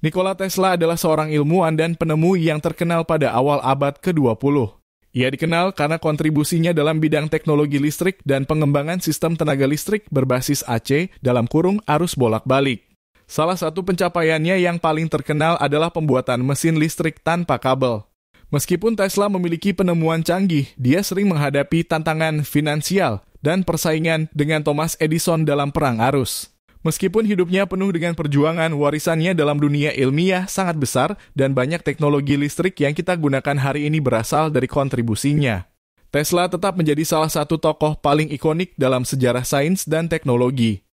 Nikola Tesla adalah seorang ilmuwan dan penemu yang terkenal pada awal abad ke-20. Ia dikenal karena kontribusinya dalam bidang teknologi listrik dan pengembangan sistem tenaga listrik berbasis AC dalam kurung arus bolak-balik. Salah satu pencapaiannya yang paling terkenal adalah pembuatan mesin listrik tanpa kabel. Meskipun Tesla memiliki penemuan canggih, dia sering menghadapi tantangan finansial dan persaingan dengan Thomas Edison dalam perang arus. Meskipun hidupnya penuh dengan perjuangan, warisannya dalam dunia ilmiah sangat besar dan banyak teknologi listrik yang kita gunakan hari ini berasal dari kontribusinya. Tesla tetap menjadi salah satu tokoh paling ikonik dalam sejarah sains dan teknologi.